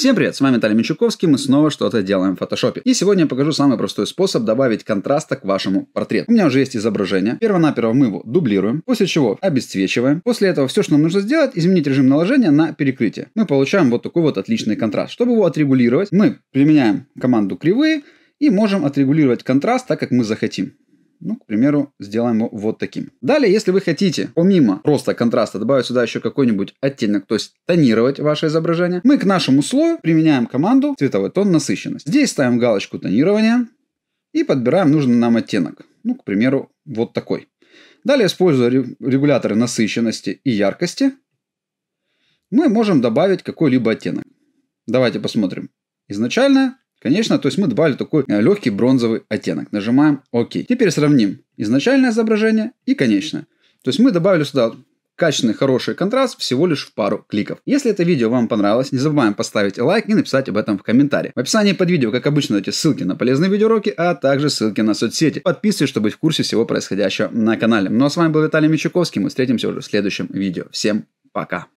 Всем привет, с вами Виталий Мичуковский, мы снова что-то делаем в фотошопе. И сегодня я покажу самый простой способ добавить контраста к вашему портрету. У меня уже есть изображение, перво мы его дублируем, после чего обесцвечиваем. После этого все, что нам нужно сделать, изменить режим наложения на перекрытие. Мы получаем вот такой вот отличный контраст. Чтобы его отрегулировать, мы применяем команду кривые и можем отрегулировать контраст так, как мы захотим. Ну, к примеру, сделаем его вот таким. Далее, если вы хотите, помимо просто контраста, добавить сюда еще какой-нибудь оттенок, то есть тонировать ваше изображение, мы к нашему слою применяем команду цветовой тон насыщенность. Здесь ставим галочку тонирования и подбираем нужный нам оттенок. Ну, к примеру, вот такой. Далее, используя регуляторы насыщенности и яркости, мы можем добавить какой-либо оттенок. Давайте посмотрим. Изначально Конечно, то есть мы добавили такой э, легкий бронзовый оттенок. Нажимаем ОК. Теперь сравним изначальное изображение и конечное. То есть мы добавили сюда качественный хороший контраст всего лишь в пару кликов. Если это видео вам понравилось, не забываем поставить лайк и написать об этом в комментарии. В описании под видео, как обычно, эти ссылки на полезные видеоуроки, а также ссылки на соцсети. Подписывайтесь, чтобы быть в курсе всего происходящего на канале. Ну а с вами был Виталий Мичуковский, мы встретимся уже в следующем видео. Всем пока!